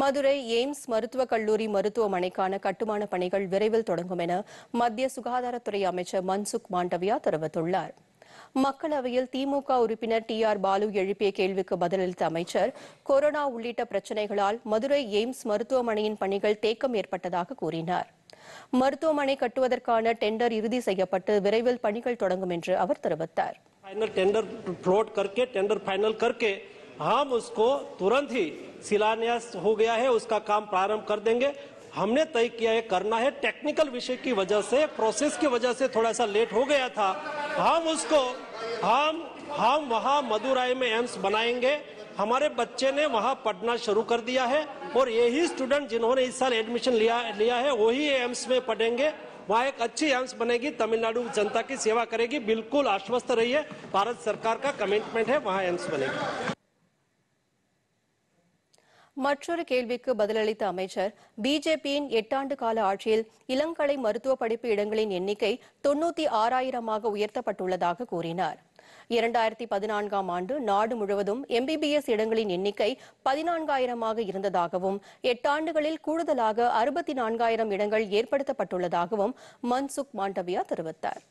Madurai AIIMS மருத்துவக் கல்லூரி மருத்துவமனைக்கான கட்டுமான பணிகள் விரைவில் தொடங்கும் என மத்திய சுகாதாரத்துறை அமைச்சர் மன்சுக் மாண்டவியா தெரிவித்துள்ளார் மக்களவையில் திமுக உறுப்பினர் டி ஆர் பாலு எழுப்பிய கேள்விக்கு பதிலளித்த அமைச்சர் கொரோனா உள்ளிட்ட பிரச்சினைகளால் மதுரை எய்ம்ஸ் மருத்துவமனையின் பணிகள் தேக்கம் ஏற்பட்டதாக கூறினார் மருத்துவமனை கட்டுவதற்கான டெண்டர் இறுதி செய்யப்பட்டு விரைவில் பணிகள் தொடங்கும் என்று அவர் தெரிவித்தார் फाइनल टेंडर फ्लोट करके टेंडर फाइनल करके हम उसको तुरंत ही शिलान्यास हो गया है उसका काम प्रारंभ कर देंगे हमने तय किया है करना है टेक्निकल विषय की वजह से प्रोसेस की वजह से थोड़ा सा लेट हो गया था हम उसको हम हम वहाँ मदुराई में एम्स बनाएंगे हमारे बच्चे ने वहाँ पढ़ना शुरू कर दिया है और यही स्टूडेंट जिन्होंने इस साल एडमिशन लिया लिया है वही एम्स में पढ़ेंगे वहाँ एक अच्छी एम्स बनेगी तमिलनाडु जनता की सेवा करेगी बिल्कुल आश्वस्त रहिए भारत सरकार का कमिटमेंट है वहाँ एम्स बनेगी மற்றொரு கேள்விக்கு பதிலளித்த அமைச்சர் பிஜேபியின் எட்டாண்டு கால ஆட்சியில் இளங்கலை மருத்துவ படிப்பு இடங்களின் எண்ணிக்கை தொன்னூத்தி ஆறாயிரமாக உயர்த்தப்பட்டுள்ளதாக கூறினார் இரண்டாயிரத்தி பதினான்காம் ஆண்டு நாடு முழுவதும் எம்பிபிஎஸ் இடங்களின் எண்ணிக்கை பதினான்காயிரமாக இருந்ததாகவும் எட்டாண்டுகளில் கூடுதலாக அறுபத்தி நான்காயிரம் இடங்கள் ஏற்படுத்தப்பட்டுள்ளதாகவும் மன்சுக் மாண்டவியா தெரிவித்தாா்